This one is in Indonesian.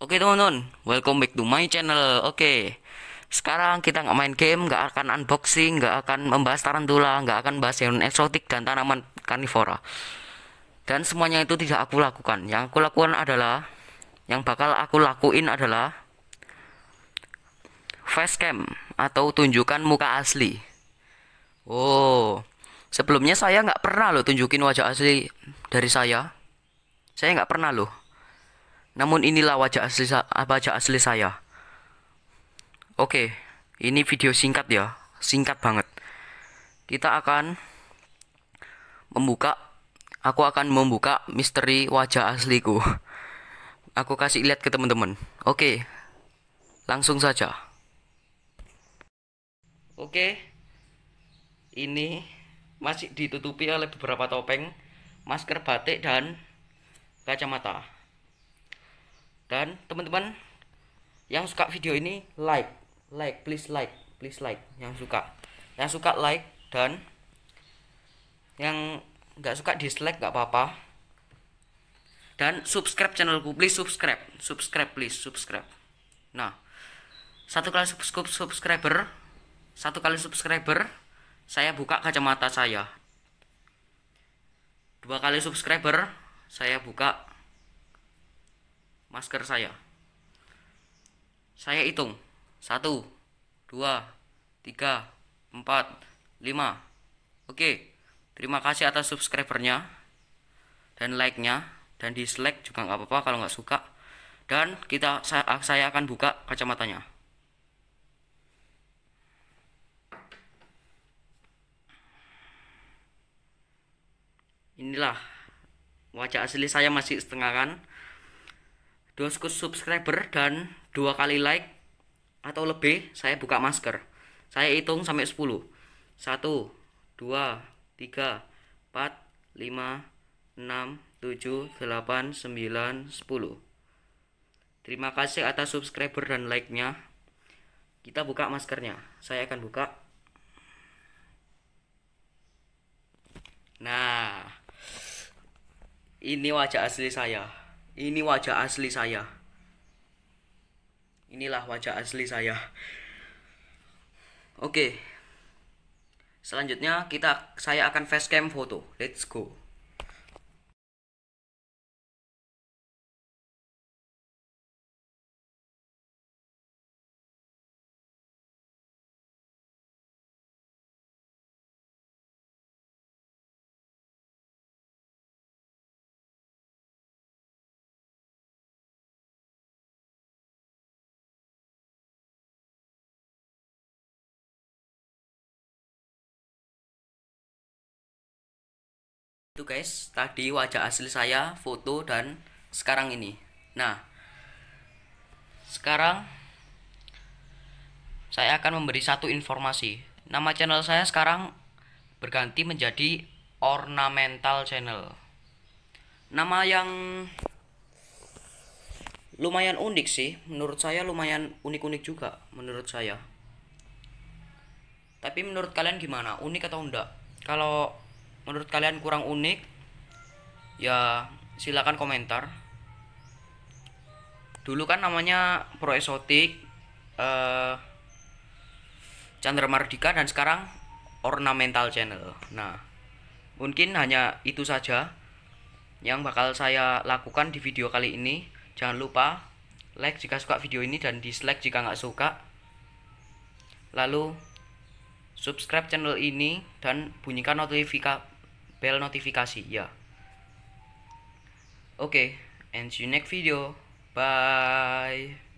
Oke teman-teman, welcome back to my channel. Oke, sekarang kita nggak main game, nggak akan unboxing, nggak akan membahas tarantula, nggak akan bahas hewan eksotik dan tanaman karnivora. Dan semuanya itu tidak aku lakukan. Yang aku lakukan adalah, yang bakal aku lakuin adalah facecam atau tunjukkan muka asli. Oh, sebelumnya saya nggak pernah loh tunjukin wajah asli dari saya. Saya nggak pernah loh namun inilah wajah asli wajah asli saya. Oke, ini video singkat ya, singkat banget. Kita akan membuka aku akan membuka misteri wajah asliku. Aku kasih lihat ke teman-teman. Oke. Langsung saja. Oke. Ini masih ditutupi oleh beberapa topeng, masker batik dan kacamata dan teman-teman yang suka video ini like like please like please like yang suka yang suka like dan yang nggak suka dislike nggak apa-apa dan subscribe channelku please subscribe subscribe please subscribe nah satu kali subscribe subscriber satu kali subscriber saya buka kacamata saya dua kali subscriber saya buka masker saya saya hitung 1 2 3 4 5 oke terima kasih atas subscribernya dan like-nya dan dislike juga nggak apa-apa kalau nggak suka dan kita saya, saya akan buka kacamatanya inilah wajah asli saya masih setengah kan 2 subscriber dan dua kali like atau lebih saya buka masker saya hitung sampai 10 1 2 3 4 5 6 7 8 9 10 Terima kasih atas subscriber dan like-nya Kita buka maskernya Saya akan buka Nah Ini wajah asli saya ini wajah asli saya. Inilah wajah asli saya. Oke. Selanjutnya kita saya akan facecam foto. Let's go. itu guys tadi wajah asli saya foto dan sekarang ini nah sekarang saya akan memberi satu informasi nama channel saya sekarang berganti menjadi ornamental channel nama yang lumayan unik sih menurut saya lumayan unik-unik juga menurut saya tapi menurut kalian gimana unik atau enggak kalau menurut kalian kurang unik ya silakan komentar dulu kan namanya Pro esotik eh, Chandra Mardika dan sekarang Ornamental Channel nah mungkin hanya itu saja yang bakal saya lakukan di video kali ini jangan lupa like jika suka video ini dan dislike jika nggak suka lalu subscribe channel ini dan bunyikan notifika bel notifikasi ya. Oke, okay, and see you next video. Bye.